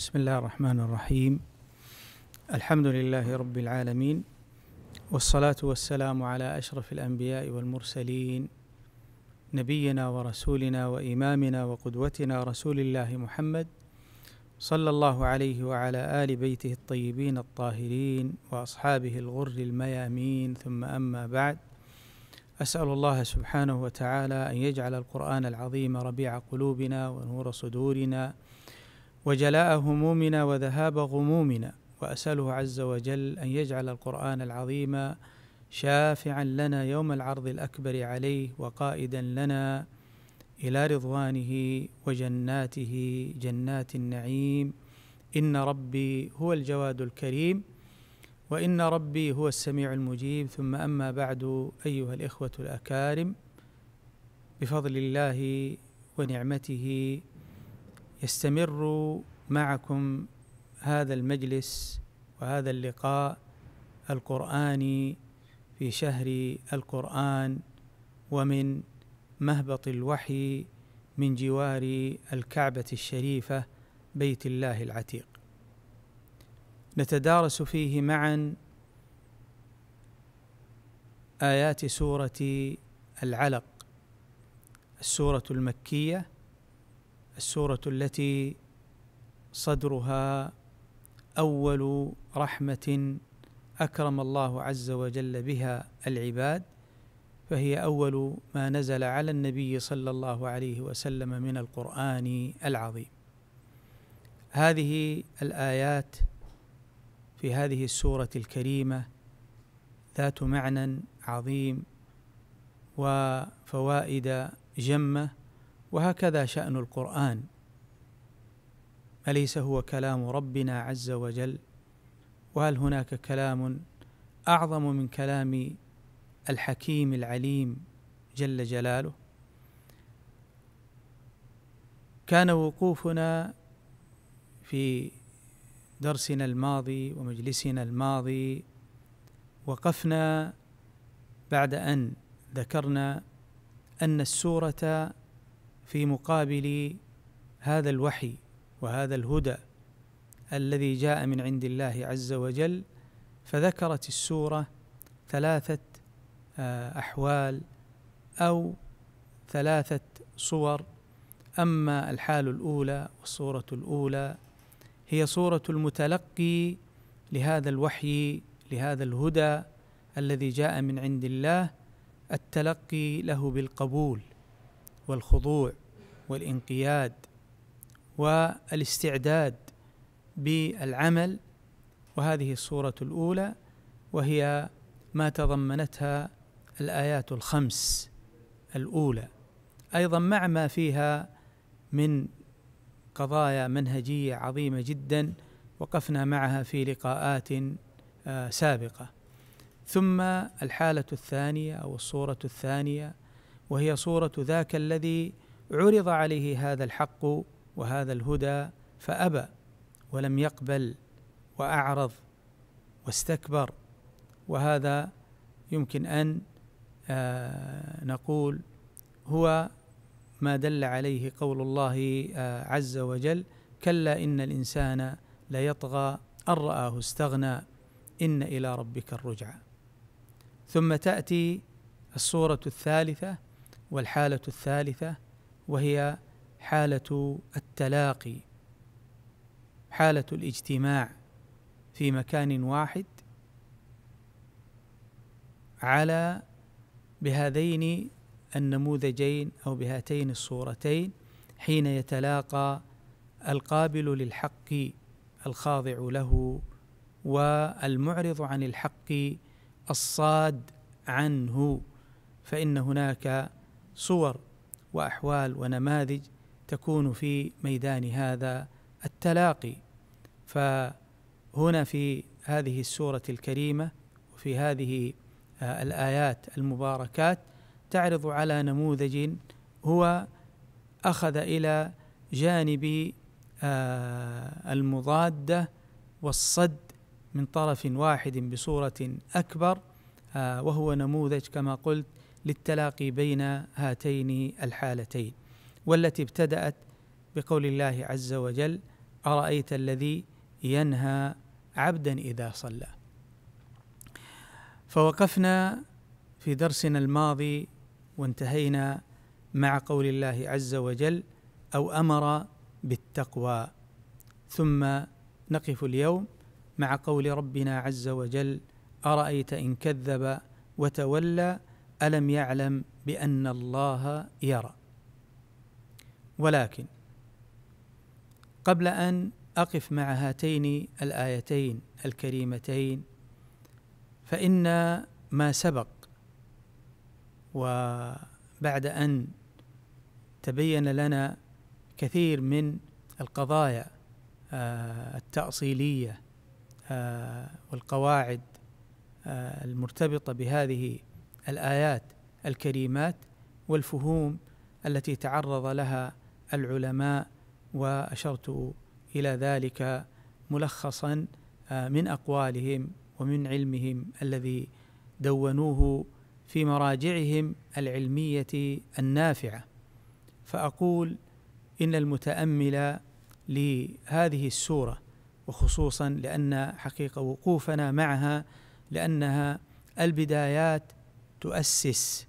بسم الله الرحمن الرحيم الحمد لله رب العالمين والصلاة والسلام على أشرف الأنبياء والمرسلين نبينا ورسولنا وإمامنا وقدوتنا رسول الله محمد صلى الله عليه وعلى آل بيته الطيبين الطاهرين وأصحابه الغر الميامين ثم أما بعد أسأل الله سبحانه وتعالى أن يجعل القرآن العظيم ربيع قلوبنا ونور صدورنا وجلاء همومنا وذهاب غمومنا واساله عز وجل ان يجعل القران العظيم شافعا لنا يوم العرض الاكبر عليه وقائدا لنا الى رضوانه وجناته جنات النعيم ان ربي هو الجواد الكريم وان ربي هو السميع المجيب ثم اما بعد ايها الاخوه الاكارم بفضل الله ونعمته يستمر معكم هذا المجلس وهذا اللقاء القرآني في شهر القرآن ومن مهبط الوحي من جوار الكعبة الشريفة بيت الله العتيق. نتدارس فيه معا آيات سورة العلق السورة المكية السوره التي صدرها اول رحمه اكرم الله عز وجل بها العباد فهي اول ما نزل على النبي صلى الله عليه وسلم من القران العظيم هذه الايات في هذه السوره الكريمه ذات معنى عظيم وفوائد جمه وهكذا شأن القرآن أليس هو كلام ربنا عز وجل وهل هناك كلام أعظم من كلام الحكيم العليم جل جلاله كان وقوفنا في درسنا الماضي ومجلسنا الماضي وقفنا بعد ان ذكرنا ان السوره في مقابل هذا الوحي وهذا الهدى الذي جاء من عند الله عز وجل فذكرت السوره ثلاثه آه، احوال او ثلاثه صور اما الحال الاولى والصوره الاولى هي صوره المتلقي لهذا الوحي لهذا الهدى الذي جاء من عند الله التلقي له بالقبول والخضوع والانقياد والاستعداد بالعمل وهذه الصورة الأولى وهي ما تضمنتها الآيات الخمس الأولى أيضا مع ما فيها من قضايا منهجية عظيمة جدا وقفنا معها في لقاءات آه، سابقة ثم الحالة الثانية أو الصورة الثانية وهي صورة ذاك الذي عرض عليه هذا الحق وهذا الهدى فأبى ولم يقبل وأعرض واستكبر وهذا يمكن أن آه، نقول هو ما دل عليه قول الله آه، عز وجل كلا إن الإنسان ليطغى أن رآه استغنى إن إلى ربك الرجعى ثم تأتي الصورة الثالثة والحالة الثالثة وهي حالة التلاقي حالة الاجتماع في مكان واحد على بهذين النموذجين او بهاتين الصورتين حين يتلاقى القابل للحق الخاضع له والمعرض عن الحق الصاد عنه فان هناك صور واحوال ونماذج تكون في ميدان هذا التلاقي فهنا في هذه السوره الكريمه وفي هذه آه، الايات المباركات تعرض على نموذج هو اخذ الى جانب آه، المضاده والصد من طرف واحد بصوره اكبر آه، وهو نموذج كما قلت للتلاقي بين هاتين الحالتين والتي ابتدأت بقول الله عز وجل أرأيت الذي ينهى عبدا إذا صلى فوقفنا في درسنا الماضي وانتهينا مع قول الله عز وجل أو أمر بالتقوى ثم نقف اليوم مع قول ربنا عز وجل أرأيت إن كذب وتولى الم يعلم بان الله يرى ولكن قبل ان اقف مع هاتين الايتين الكريمتين فان ما سبق وبعد ان تبين لنا كثير من القضايا آه، التاصيليه آه، والقواعد آه، المرتبطه بهذه الآيات الكريمات والفهوم التي تعرض لها العلماء وأشرت إلى ذلك ملخصا آه، من أقوالهم ومن علمهم الذي دونوه في مراجعهم العلمية النافعة فأقول إن المتأمل لهذه السورة وخصوصا لأن حقيقة وقوفنا معها لأنها البدايات تؤسس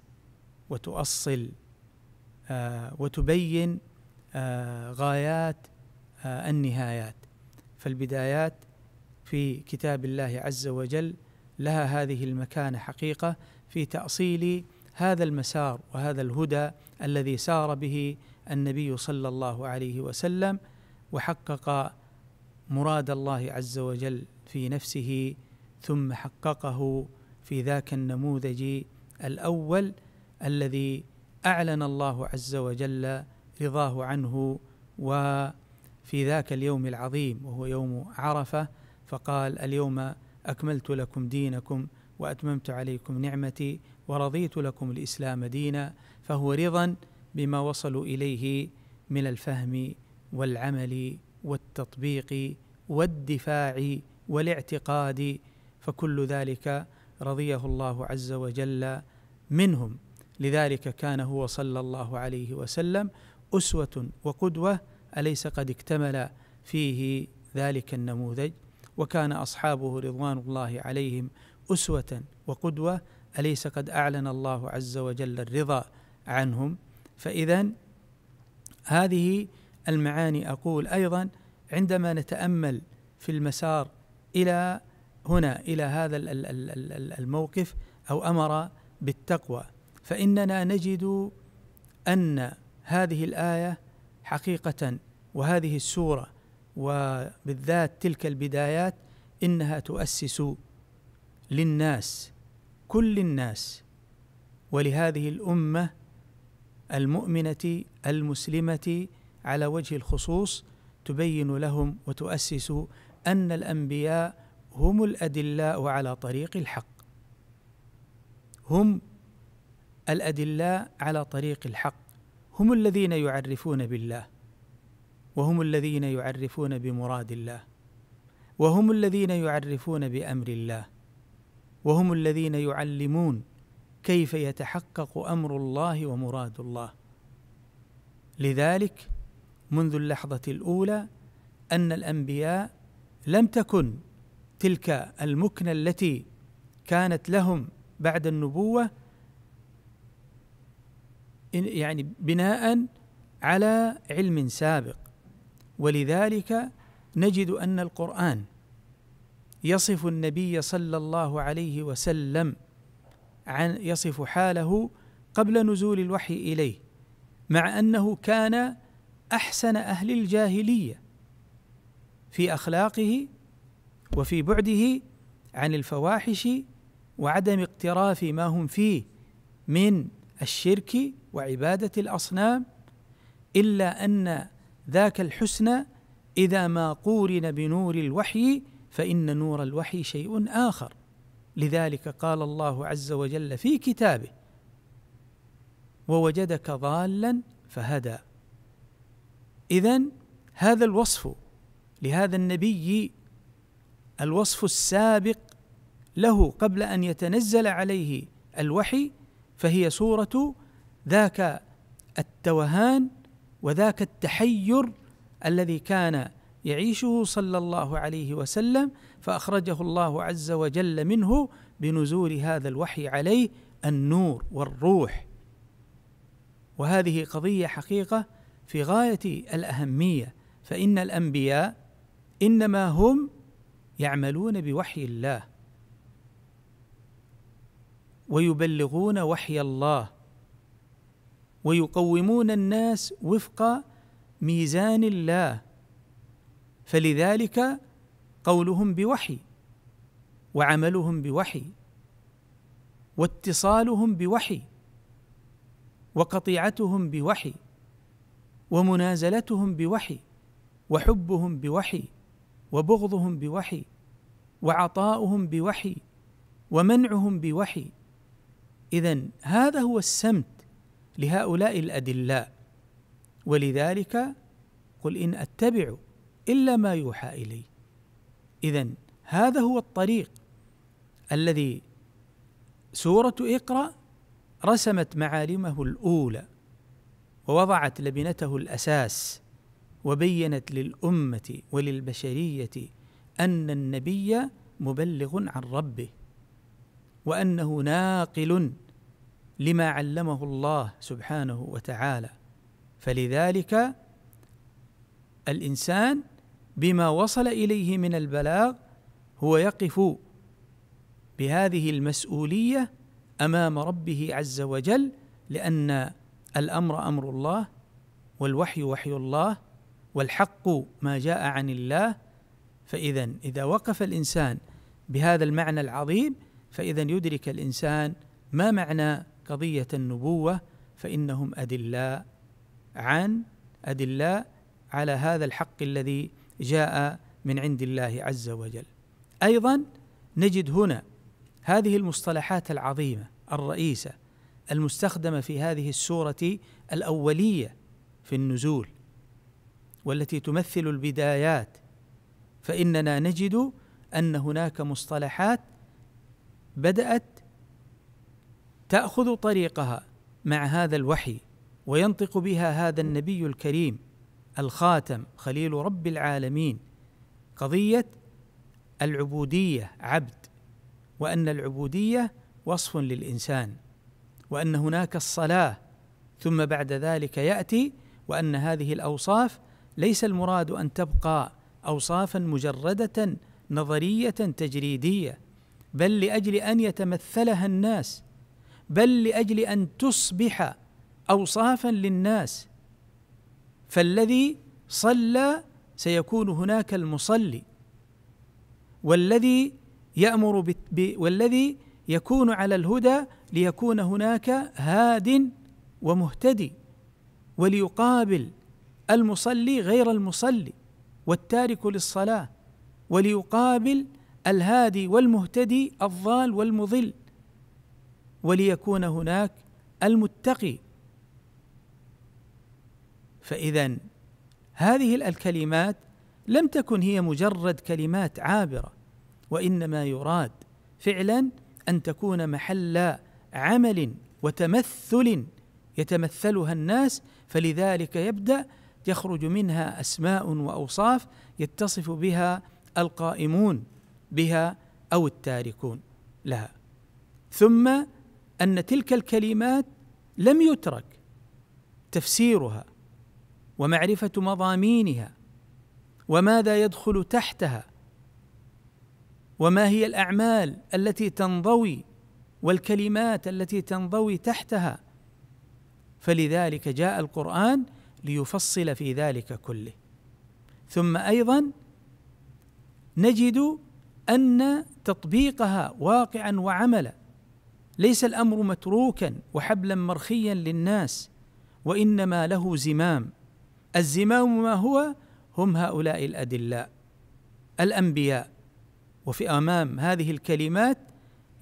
وتؤصل آه، وتبين آه، غايات آه، النهايات فالبدايات في كتاب الله عز وجل لها هذه المكانه حقيقه في تاصيل هذا المسار وهذا الهدى الذي سار به النبي صلى الله عليه وسلم وحقق مراد الله عز وجل في نفسه ثم حققه في ذاك النموذج الاول الذي اعلن الله عز وجل رضاه عنه وفي ذاك اليوم العظيم وهو يوم عرفه فقال اليوم اكملت لكم دينكم واتممت عليكم نعمتي ورضيت لكم الاسلام دينا فهو رضا بما وصلوا اليه من الفهم والعمل والتطبيق والدفاع والاعتقاد فكل ذلك رضيه الله عز وجل منهم لذلك كان هو صلى الله عليه وسلم أسوة وقدوة أليس قد اكتمل فيه ذلك النموذج وكان أصحابه رضوان الله عليهم أسوة وقدوة أليس قد أعلن الله عز وجل الرضا عنهم فإذا هذه المعاني أقول أيضا عندما نتأمل في المسار إلى هنا إلى هذا الموقف أو أمر بالتقوى فاننا نجد ان هذه الايه حقيقه وهذه السوره وبالذات تلك البدايات انها تؤسس للناس كل الناس ولهذه الامه المؤمنه المسلمه على وجه الخصوص تبين لهم وتؤسس ان الانبياء هم الادلاء على طريق الحق هم الادلاء على طريق الحق هم الذين يعرفون بالله وهم الذين يعرفون بمراد الله وهم الذين يعرفون بامر الله وهم الذين يعلمون كيف يتحقق امر الله ومراد الله لذلك منذ اللحظه الاولى ان الانبياء لم تكن تلك المكنه التي كانت لهم بعد النبوة يعني بناء على علم سابق ولذلك نجد أن القرآن يصف النبي صلى الله عليه وسلم عن يصف حاله قبل نزول الوحي إليه مع أنه كان أحسن أهل الجاهلية في أخلاقه وفي بعده عن الفواحش وعدم اقتراف ما هم فيه من الشرك وعباده الاصنام الا ان ذاك الحسنى اذا ما قورن بنور الوحي فان نور الوحي شيء اخر لذلك قال الله عز وجل في كتابه ووجدك ضالا فهدى اذا هذا الوصف لهذا النبي الوصف السابق له قبل ان يتنزل عليه الوحي فهي صوره ذاك التوهان وذاك التحير الذي كان يعيشه صلى الله عليه وسلم فاخرجه الله عز وجل منه بنزول هذا الوحي عليه النور والروح وهذه قضيه حقيقه في غايه الاهميه فان الانبياء انما هم يعملون بوحي الله ويبلغون وحي الله ويقومون الناس وفق ميزان الله فلذلك قولهم بوحي وعملهم بوحي واتصالهم بوحي وقطيعتهم بوحي ومنازلتهم بوحي وحبهم بوحي وبغضهم بوحي وعطاؤهم بوحي ومنعهم بوحي اذا هذا هو السمت لهؤلاء الادلاء ولذلك قل ان اتبع الا ما يوحى الي اذا هذا هو الطريق الذي سوره اقرا رسمت معالمه الاولى ووضعت لبنته الاساس وبينت للامه وللبشريه ان النبي مبلغ عن ربه وانه ناقل لما علمه الله سبحانه وتعالى فلذلك الانسان بما وصل اليه من البلاغ هو يقف بهذه المسؤوليه امام ربه عز وجل لان الامر امر الله والوحي وحي الله والحق ما جاء عن الله فاذا اذا وقف الانسان بهذا المعنى العظيم فاذا يدرك الانسان ما معنى قضية النبوة فإنهم أدلاء عن أدلاء على هذا الحق الذي جاء من عند الله عز وجل. أيضا نجد هنا هذه المصطلحات العظيمة الرئيسة المستخدمة في هذه السورة الأولية في النزول والتي تمثل البدايات فإننا نجد أن هناك مصطلحات بدأت تاخذ طريقها مع هذا الوحي وينطق بها هذا النبي الكريم الخاتم خليل رب العالمين قضيه العبوديه عبد وان العبوديه وصف للانسان وان هناك الصلاه ثم بعد ذلك ياتي وان هذه الاوصاف ليس المراد ان تبقى اوصافا مجرده نظريه تجريديه بل لاجل ان يتمثلها الناس بل لاجل ان تصبح اوصافا للناس فالذي صلى سيكون هناك المصلي والذي يامر والذي يكون على الهدى ليكون هناك هاد ومهتدي وليقابل المصلي غير المصلي والتارك للصلاه وليقابل الهادي والمهتدي الضال والمضل وليكون هناك المتقي فاذا هذه الكلمات لم تكن هي مجرد كلمات عابره وانما يراد فعلا ان تكون محل عمل وتمثل يتمثلها الناس فلذلك يبدا يخرج منها اسماء واوصاف يتصف بها القائمون بها او التاركون لها ثم ان تلك الكلمات لم يترك تفسيرها ومعرفه مضامينها وماذا يدخل تحتها وما هي الاعمال التي تنضوي والكلمات التي تنضوي تحتها فلذلك جاء القران ليفصل في ذلك كله ثم ايضا نجد ان تطبيقها واقعا وعملا ليس الامر متروكا وحبلا مرخيا للناس وانما له زمام الزمام ما هو هم هؤلاء الادلاء الانبياء وفي امام هذه الكلمات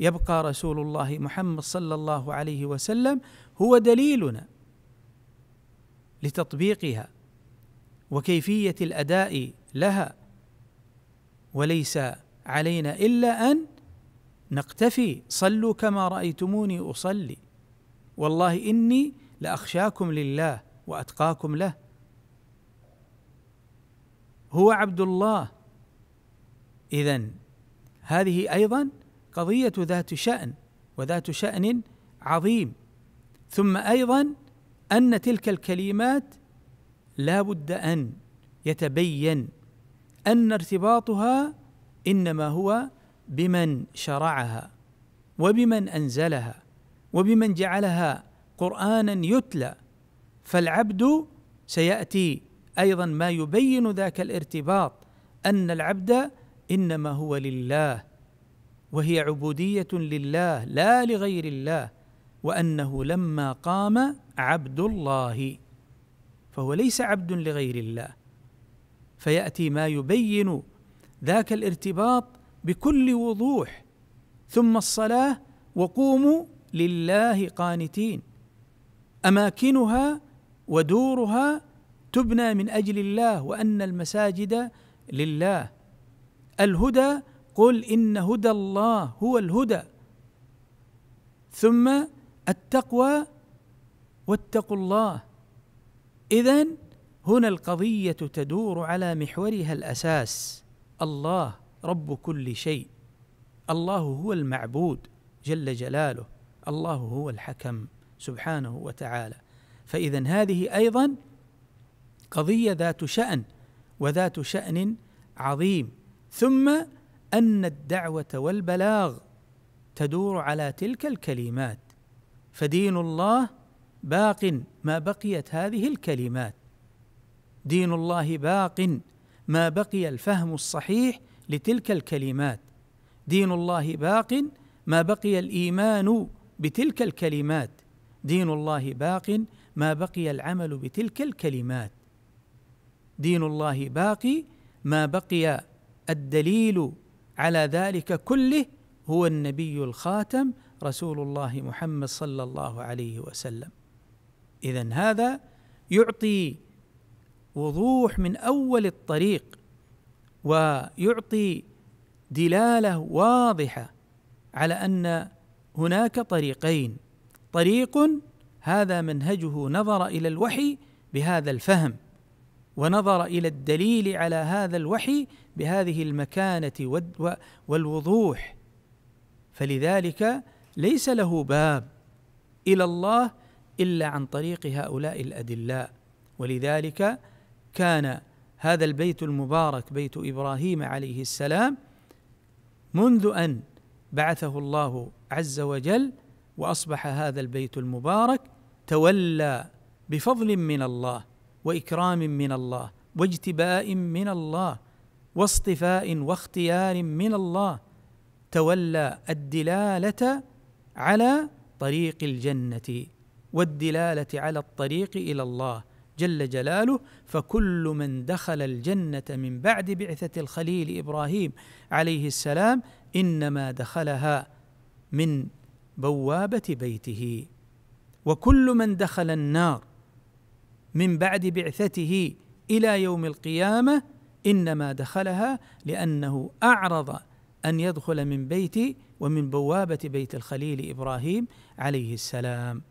يبقى رسول الله محمد صلى الله عليه وسلم هو دليلنا لتطبيقها وكيفيه الاداء لها وليس علينا الا ان نقتفي صلوا كما رايتموني اصلي والله اني لاخشاكم لله واتقاكم له هو عبد الله اذا هذه ايضا قضيه ذات شان وذات شان عظيم ثم ايضا ان تلك الكلمات لا بد ان يتبين ان ارتباطها انما هو بمن شرعها وبمن انزلها وبمن جعلها قرانا يتلى فالعبد سياتي ايضا ما يبين ذاك الارتباط ان العبد انما هو لله وهي عبوديه لله لا لغير الله وانه لما قام عبد الله فهو ليس عبد لغير الله فياتي ما يبين ذاك الارتباط بكل وضوح ثم الصلاه وقوموا لله قانتين اماكنها ودورها تبنى من اجل الله وان المساجد لله الهدى قل ان هدى الله هو الهدى ثم التقوى واتقوا الله اذا هنا القضيه تدور على محورها الاساس الله رب كل شيء الله هو المعبود جل جلاله الله هو الحكم سبحانه وتعالى فاذا هذه ايضا قضيه ذات شان وذات شان عظيم ثم ان الدعوه والبلاغ تدور على تلك الكلمات فدين الله باق ما بقيت هذه الكلمات دين الله باق ما بقي الفهم الصحيح لتلك الكلمات دين الله باق ما بقي الايمان بتلك الكلمات دين الله باق ما بقي العمل بتلك الكلمات دين الله باقي ما بقي الدليل على ذلك كله هو النبي الخاتم رسول الله محمد صلى الله عليه وسلم اذا هذا يعطي وضوح من اول الطريق ويعطي دلاله واضحه على ان هناك طريقين طريق هذا منهجه نظر الى الوحي بهذا الفهم ونظر الى الدليل على هذا الوحي بهذه المكانه والوضوح فلذلك ليس له باب الى الله الا عن طريق هؤلاء الادلاء ولذلك كان هذا البيت المبارك بيت ابراهيم عليه السلام منذ ان بعثه الله عز وجل واصبح هذا البيت المبارك تولى بفضل من الله واكرام من الله واجتباء من الله واصطفاء واختيار من الله تولى الدلاله على طريق الجنه والدلاله على الطريق الى الله جل جلاله فكل من دخل الجنه من بعد بعثه الخليل ابراهيم عليه السلام انما دخلها من بوابه بيته وكل من دخل النار من بعد بعثته الى يوم القيامه انما دخلها لانه اعرض ان يدخل من بيتي ومن بوابه بيت الخليل ابراهيم عليه السلام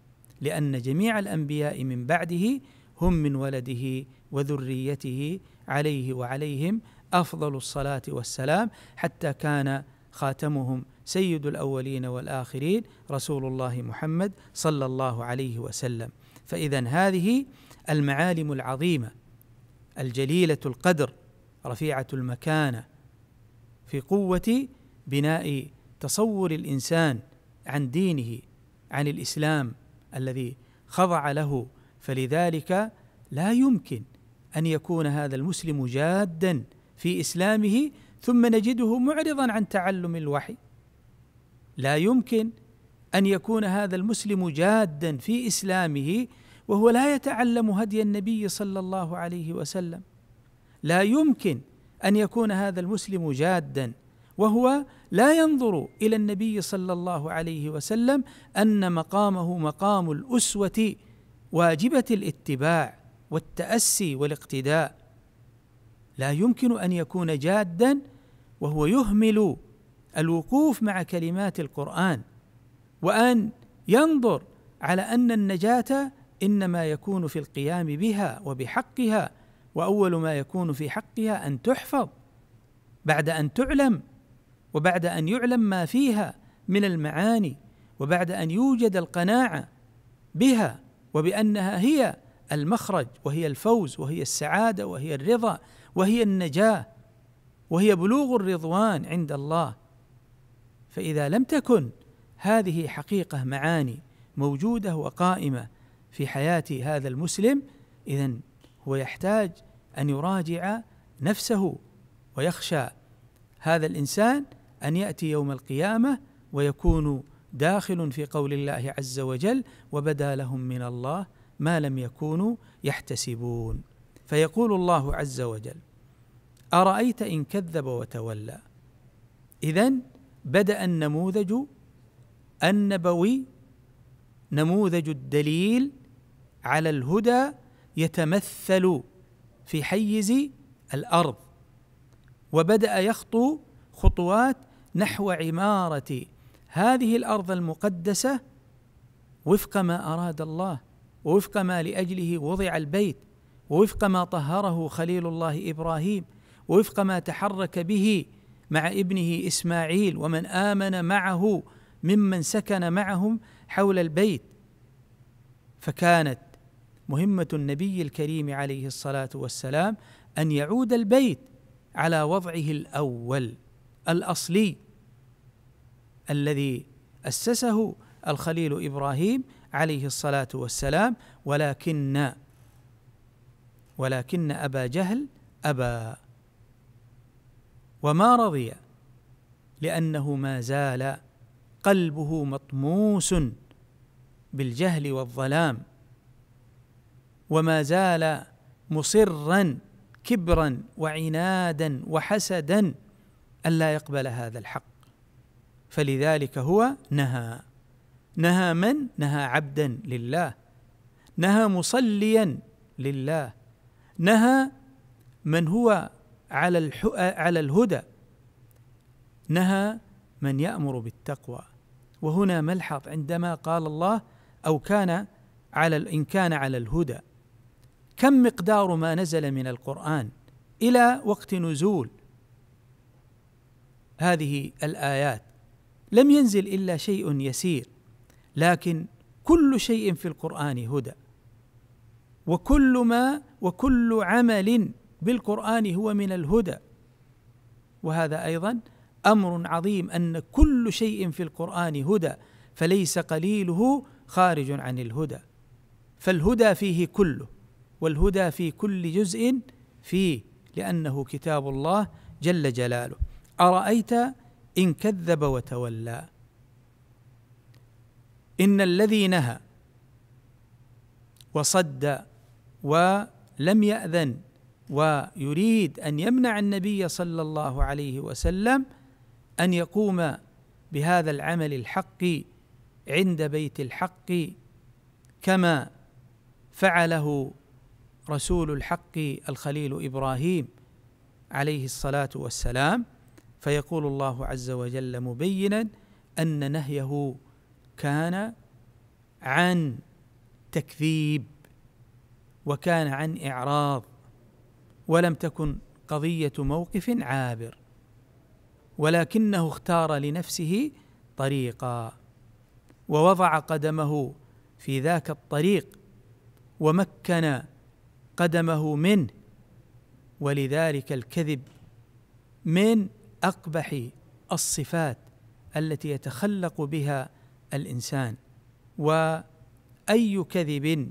لان جميع الانبياء من بعده هم من ولده وذريته عليه وعليهم افضل الصلاه والسلام حتى كان خاتمهم سيد الاولين والاخرين رسول الله محمد صلى الله عليه وسلم فاذا هذه المعالم العظيمه الجليله القدر رفيعه المكانه في قوه بناء تصور الانسان عن دينه عن الاسلام الذي خضع له فلذلك لا يمكن ان يكون هذا المسلم جادا في اسلامه ثم نجده معرضا عن تعلم الوحي لا يمكن ان يكون هذا المسلم جادا في اسلامه وهو لا يتعلم هدي النبي صلى الله عليه وسلم لا يمكن ان يكون هذا المسلم جادا وهو لا ينظر الى النبي صلى الله عليه وسلم ان مقامه مقام الاسوه واجبه الاتباع والتاسي والاقتداء لا يمكن ان يكون جادا وهو يهمل الوقوف مع كلمات القران وان ينظر على ان النجاه انما يكون في القيام بها وبحقها واول ما يكون في حقها ان تحفظ بعد ان تعلم وبعد ان يعلم ما فيها من المعاني وبعد ان يوجد القناعه بها وبانها هي المخرج وهي الفوز وهي السعاده وهي الرضا وهي النجاه وهي بلوغ الرضوان عند الله فاذا لم تكن هذه حقيقه معاني موجوده وقائمه في حياه هذا المسلم اذا هو يحتاج ان يراجع نفسه ويخشى هذا الانسان ان ياتي يوم القيامه ويكون داخل في قول الله عز وجل وبدا لهم من الله ما لم يكونوا يحتسبون فيقول الله عز وجل ارايت ان كذب وتولى اذا بدا النموذج النبوي نموذج الدليل على الهدى يتمثل في حيز الارض وبدا يخطو خطوات نحو عماره هذه الارض المقدسه وفق ما اراد الله ووفق ما لاجله وضع البيت ووفق ما طهره خليل الله ابراهيم ووفق ما تحرك به مع ابنه اسماعيل ومن امن معه ممن سكن معهم حول البيت فكانت مهمه النبي الكريم عليه الصلاه والسلام ان يعود البيت على وضعه الاول الاصلي الذي أسسه الخليل إبراهيم عليه الصلاة والسلام ولكن ولكن أبا جهل أبى وما رضي لأنه ما زال قلبه مطموس بالجهل والظلام وما زال مصرا كبرا وعنادا وحسدا ألا يقبل هذا الحق فلذلك هو نهى نهى من نهى عبدا لله نهى مصليا لله نهى من هو على على الهدى نهى من يأمر بالتقوى وهنا ملحظ عندما قال الله أو كان على إن كان على الهدى كم مقدار ما نزل من القرآن إلى وقت نزول هذه الآيات لم ينزل الا شيء يسير لكن كل شيء في القران هدى وكل ما وكل عمل بالقران هو من الهدى وهذا ايضا امر عظيم ان كل شيء في القران هدى فليس قليله خارج عن الهدى فالهدى فيه كله والهدى في كل جزء فيه لانه كتاب الله جل جلاله ارايت إن كذب وتولى إن الذي نهى وصد ولم يأذن ويريد أن يمنع النبي صلى الله عليه وسلم أن يقوم بهذا العمل الحق عند بيت الحق كما فعله رسول الحق الخليل إبراهيم عليه الصلاة والسلام فيقول الله عز وجل مبينا ان نهيه كان عن تكذيب وكان عن اعراض ولم تكن قضيه موقف عابر ولكنه اختار لنفسه طريقا ووضع قدمه في ذاك الطريق ومكن قدمه منه ولذلك الكذب من اقبح الصفات التي يتخلق بها الانسان واي كذب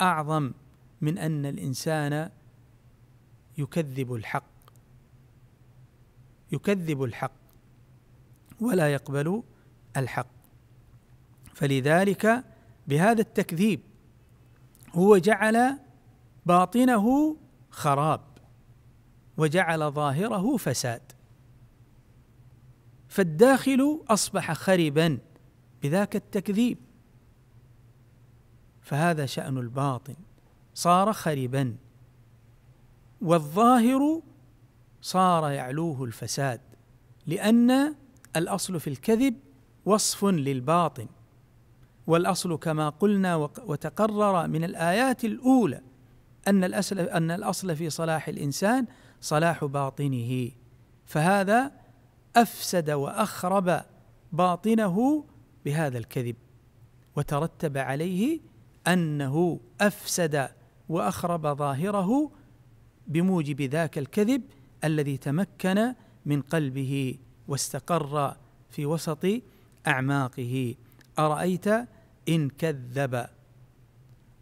اعظم من ان الانسان يكذب الحق يكذب الحق ولا يقبل الحق فلذلك بهذا التكذيب هو جعل باطنه خراب وجعل ظاهره فساد فالداخل اصبح خربا بذاك التكذيب فهذا شان الباطن صار خربا والظاهر صار يعلوه الفساد لان الاصل في الكذب وصف للباطن والاصل كما قلنا وتقرر من الايات الاولى ان الاصل ان الاصل في صلاح الانسان صلاح باطنه فهذا افسد واخرب باطنه بهذا الكذب وترتب عليه انه افسد واخرب ظاهره بموجب ذاك الكذب الذي تمكن من قلبه واستقر في وسط اعماقه ارايت ان كذب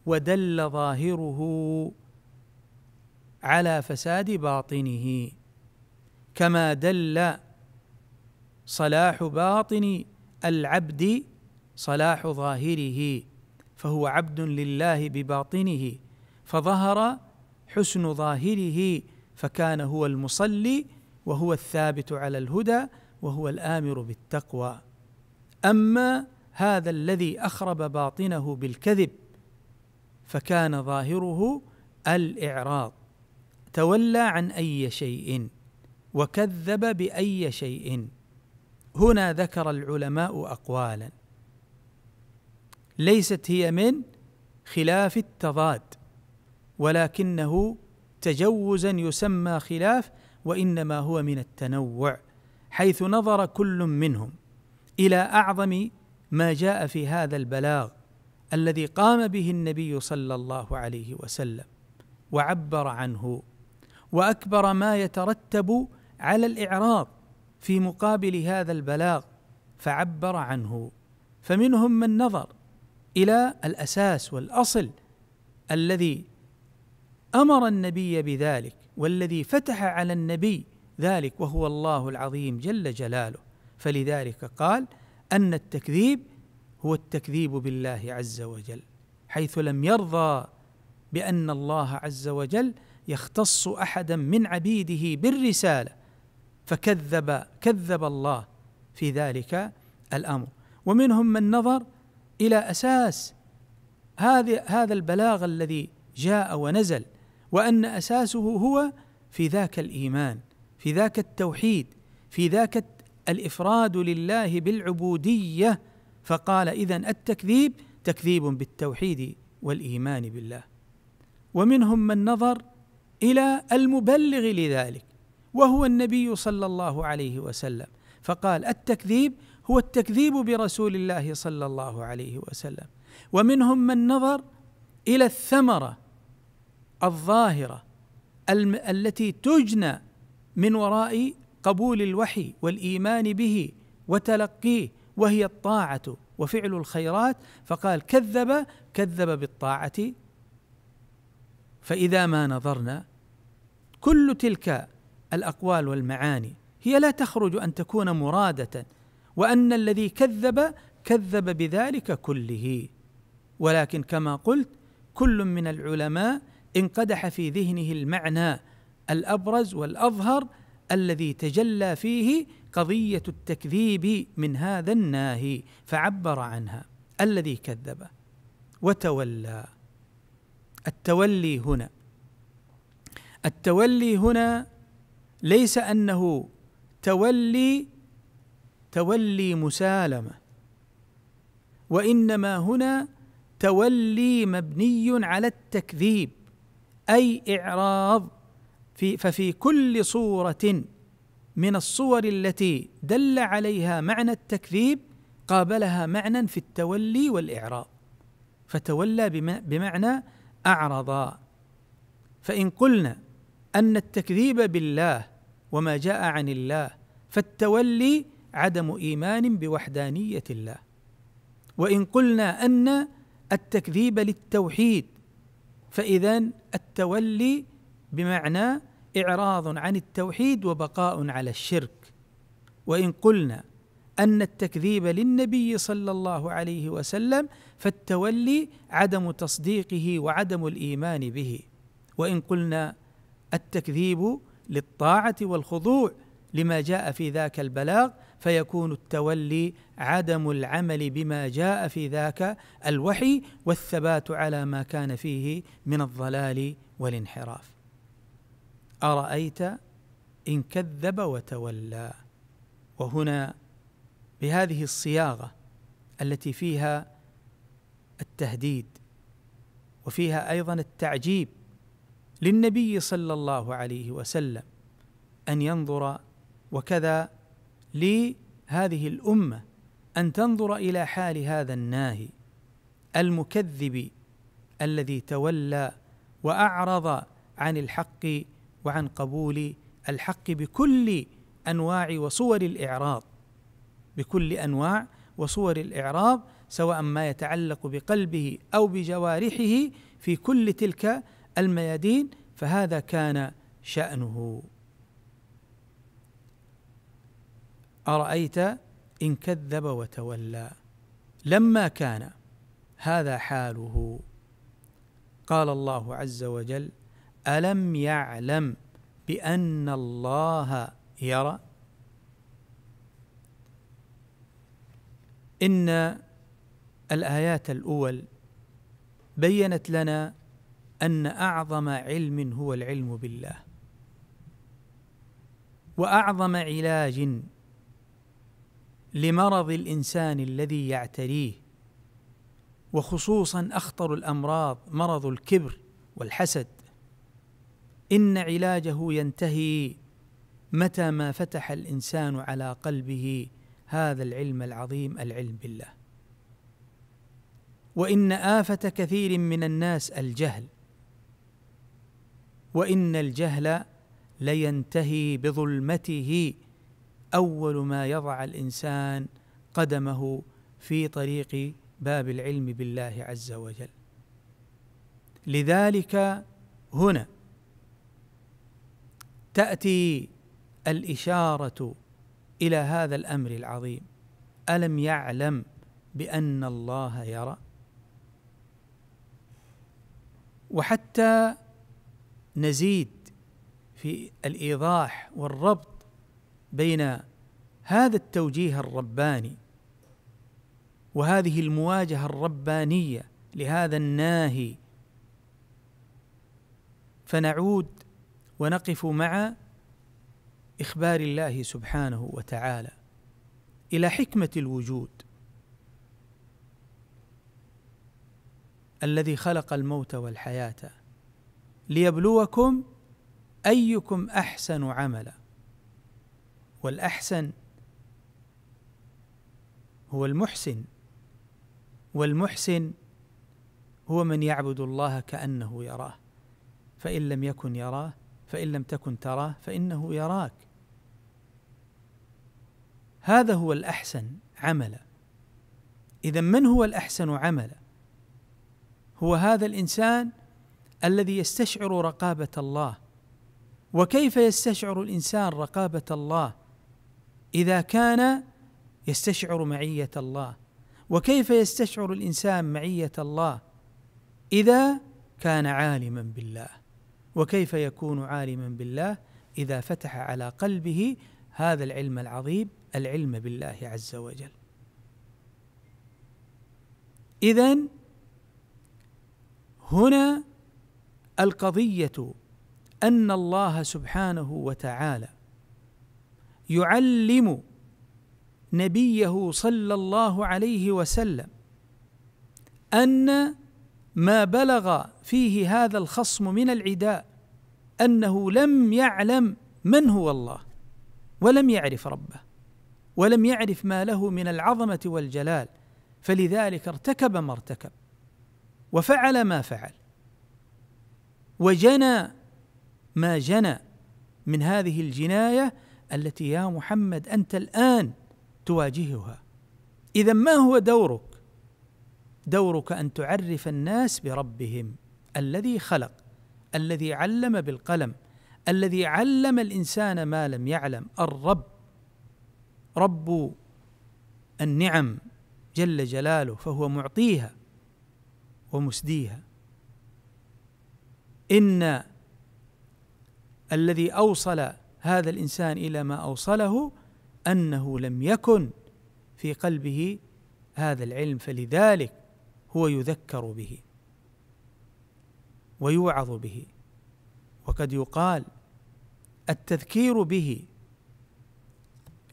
ودل ظاهره على فساد باطنه كما دل صلاح باطن العبد صلاح ظاهره فهو عبد لله بباطنه فظهر حسن ظاهره فكان هو المصلي وهو الثابت على الهدى وهو الامر بالتقوى اما هذا الذي اخرب باطنه بالكذب فكان ظاهره الاعراض تولى عن اي شيء وكذب باي شيء هنا ذكر العلماء اقوالا ليست هي من خلاف التضاد ولكنه تجوزا يسمى خلاف وانما هو من التنوع حيث نظر كل منهم الى اعظم ما جاء في هذا البلاغ الذي قام به النبي صلى الله عليه وسلم وعبر عنه واكبر ما يترتب على الاعراض في مقابل هذا البلاغ فعبر عنه فمنهم من نظر الى الاساس والاصل الذي امر النبي بذلك والذي فتح على النبي ذلك وهو الله العظيم جل جلاله فلذلك قال ان التكذيب هو التكذيب بالله عز وجل حيث لم يرضى بان الله عز وجل يختص احدا من عبيده بالرساله فكذب كذب الله في ذلك الامر ومنهم من نظر الى اساس هذا هذا البلاغ الذي جاء ونزل وان اساسه هو في ذاك الايمان في ذاك التوحيد في ذاك الافراد لله بالعبوديه فقال اذا التكذيب تكذيب بالتوحيد والايمان بالله ومنهم من نظر الى المبلغ لذلك وهو النبي صلى الله عليه وسلم فقال التكذيب هو التكذيب برسول الله صلى الله عليه وسلم ومنهم من نظر الى الثمره الظاهره الم- التي تجنى من وراء قبول الوحي والايمان به وتلقيه وهي الطاعه وفعل الخيرات فقال كذب كذب بالطاعه فاذا ما نظرنا كل تلك الاقوال والمعاني هي لا تخرج ان تكون مراده وان الذي كذب كذب بذلك كله ولكن كما قلت كل من العلماء انقدح في ذهنه المعنى الابرز والاظهر الذي تجلى فيه قضيه التكذيب من هذا الناهي فعبر عنها الذي كذب وتولى التولي هنا التولي هنا ليس انه تولي تولي مسالمه وانما هنا تولي مبني على التكذيب اي اعراض في ففي كل صوره من الصور التي دل عليها معنى التكذيب قابلها معنى في التولي والاعراض فتولى بمعنى اعرض فان قلنا ان التكذيب بالله وما جاء عن الله فالتولي عدم ايمان بوحدانيه الله وان قلنا ان التكذيب للتوحيد فاذا التولي بمعنى اعراض عن التوحيد وبقاء على الشرك وان قلنا ان التكذيب للنبي صلى الله عليه وسلم فالتولي عدم تصديقه وعدم الايمان به وان قلنا التكذيب للطاعه والخضوع لما جاء في ذاك البلاغ فيكون التولي عدم العمل بما جاء في ذاك الوحي والثبات على ما كان فيه من الضلال والانحراف ارايت ان كذب وتولى وهنا بهذه الصياغه التي فيها التهديد وفيها ايضا التعجيب للنبي صلى الله عليه وسلم ان ينظر وكذا لهذه الامه ان تنظر الى حال هذا الناهي المكذب الذي تولى واعرض عن الحق وعن قبول الحق بكل انواع وصور الاعراض بكل انواع وصور الاعراض سواء ما يتعلق بقلبه او بجوارحه في كل تلك الميادين فهذا كان شأنه أرأيت إن كذب وتولى لما كان هذا حاله قال الله عز وجل ألم يعلم بأن الله يرى إن الآيات الأول بينت لنا ان اعظم علم هو العلم بالله واعظم علاج لمرض الانسان الذي يعتريه وخصوصا اخطر الامراض مرض الكبر والحسد ان علاجه ينتهي متى ما فتح الانسان على قلبه هذا العلم العظيم العلم بالله وان افه كثير من الناس الجهل وان الجهل لينتهي بظلمته اول ما يضع الانسان قدمه في طريق باب العلم بالله عز وجل لذلك هنا تاتي الاشاره الى هذا الامر العظيم الم يعلم بان الله يرى وحتى نزيد في الايضاح والربط بين هذا التوجيه الرباني وهذه المواجهه الربانيه لهذا الناهي فنعود ونقف مع اخبار الله سبحانه وتعالى الى حكمه الوجود الذي خلق الموت والحياه ليبلوكم ايكم احسن عملا والاحسن هو المحسن والمحسن هو من يعبد الله كانه يراه فان لم يكن يراه فان لم تكن تراه فانه يراك هذا هو الاحسن عملا اذا من هو الاحسن عملا هو هذا الانسان الذي يستشعر رقابه الله وكيف يستشعر الانسان رقابه الله اذا كان يستشعر معيه الله وكيف يستشعر الانسان معيه الله اذا كان عالما بالله وكيف يكون عالما بالله اذا فتح على قلبه هذا العلم العظيم العلم بالله عز وجل اذا هنا القضيه ان الله سبحانه وتعالى يعلم نبيه صلى الله عليه وسلم ان ما بلغ فيه هذا الخصم من العداء انه لم يعلم من هو الله ولم يعرف ربه ولم يعرف ما له من العظمه والجلال فلذلك ارتكب ما ارتكب وفعل ما فعل وجنى ما جنى من هذه الجنايه التي يا محمد انت الان تواجهها اذا ما هو دورك دورك ان تعرف الناس بربهم الذي خلق الذي علم بالقلم الذي علم الانسان ما لم يعلم الرب رب النعم جل جلاله فهو معطيها ومسديها ان الذي اوصل هذا الانسان الى ما اوصله انه لم يكن في قلبه هذا العلم فلذلك هو يذكر به ويوعظ به وقد يقال التذكير به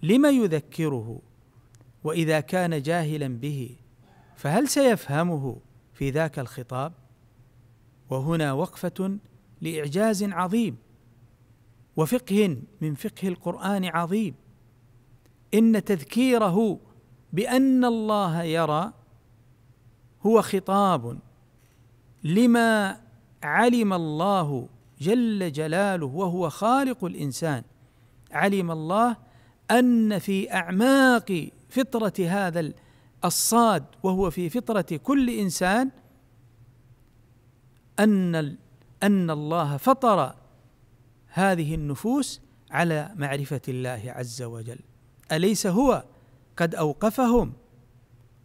لما يذكره واذا كان جاهلا به فهل سيفهمه في ذاك الخطاب وهنا وقفه لاعجاز عظيم وفقه من فقه القران عظيم ان تذكيره بان الله يرى هو خطاب لما علم الله جل جلاله وهو خالق الانسان علم الله ان في اعماق فطره هذا الصاد وهو في فطره كل انسان أن أن الله فطر هذه النفوس على معرفة الله عز وجل أليس هو قد أوقفهم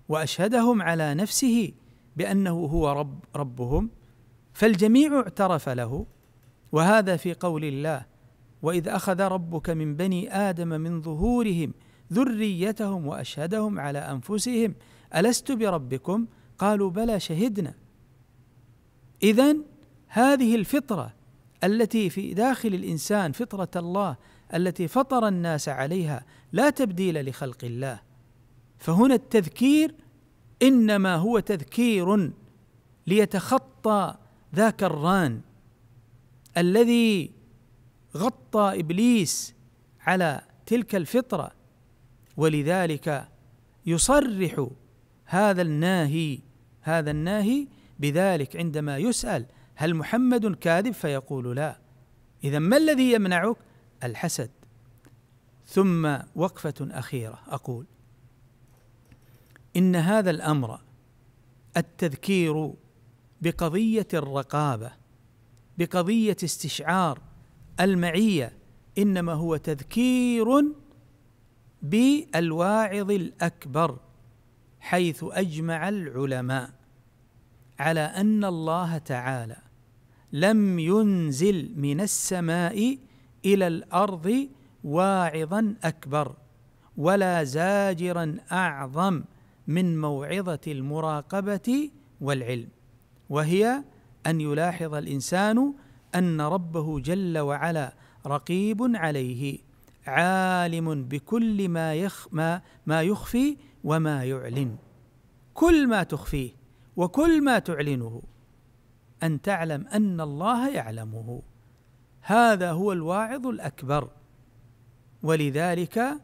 وأشهدهم على نفسه بأنه هو رب ربهم فالجميع اعترف له وهذا في قول الله وإذ أخذ ربك من بني آدم من ظهورهم ذريتهم وأشهدهم على أنفسهم ألست بربكم قالوا بلى شهدنا اذا هذه الفطره التي في داخل الانسان فطره الله التي فطر الناس عليها لا تبديل لخلق الله فهنا التذكير انما هو تذكير ليتخطى ذاك الران الذي غطى ابليس على تلك الفطره ولذلك يصرح هذا الناهي هذا الناهي بذلك عندما يسأل هل محمد كاذب فيقول لا إذا ما الذي يمنعك الحسد ثم وقفة أخيرة أقول إن هذا الأمر التذكير بقضية الرقابة بقضية استشعار المعية إنما هو تذكير بالواعظ الأكبر حيث أجمع العلماء على ان الله تعالى لم ينزل من السماء الى الارض واعظا اكبر ولا زاجرا اعظم من موعظه المراقبه والعلم وهي ان يلاحظ الانسان ان ربه جل وعلا رقيب عليه عالم بكل ما يخ ما, ما يخفي وما يعلن كل ما تخفيه وكل ما تعلنه ان تعلم ان الله يعلمه هذا هو الواعظ الاكبر ولذلك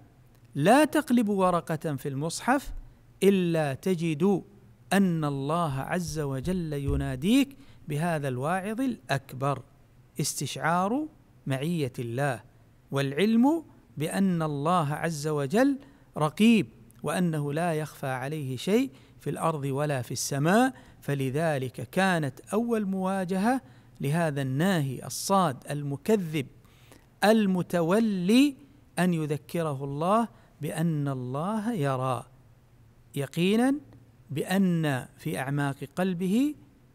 لا تقلب ورقه في المصحف الا تجد ان الله عز وجل يناديك بهذا الواعظ الاكبر استشعار معيه الله والعلم بان الله عز وجل رقيب وانه لا يخفى عليه شيء في الارض ولا في السماء فلذلك كانت اول مواجهه لهذا الناهي الصاد المكذب المتولي ان يذكره الله بان الله يرى يقينا بان في اعماق قلبه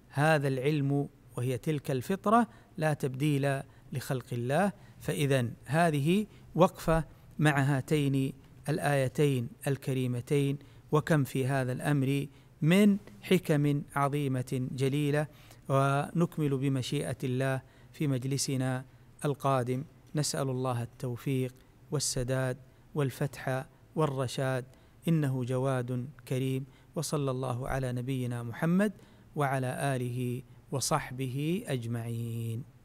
هذا العلم وهي تلك الفطره لا تبديل لخلق الله فاذا هذه وقفه مع هاتين الايتين الكريمتين وكم في هذا الامر من حكم عظيمه جليله ونكمل بمشيئه الله في مجلسنا القادم نسال الله التوفيق والسداد والفتح والرشاد انه جواد كريم وصلى الله على نبينا محمد وعلى اله وصحبه اجمعين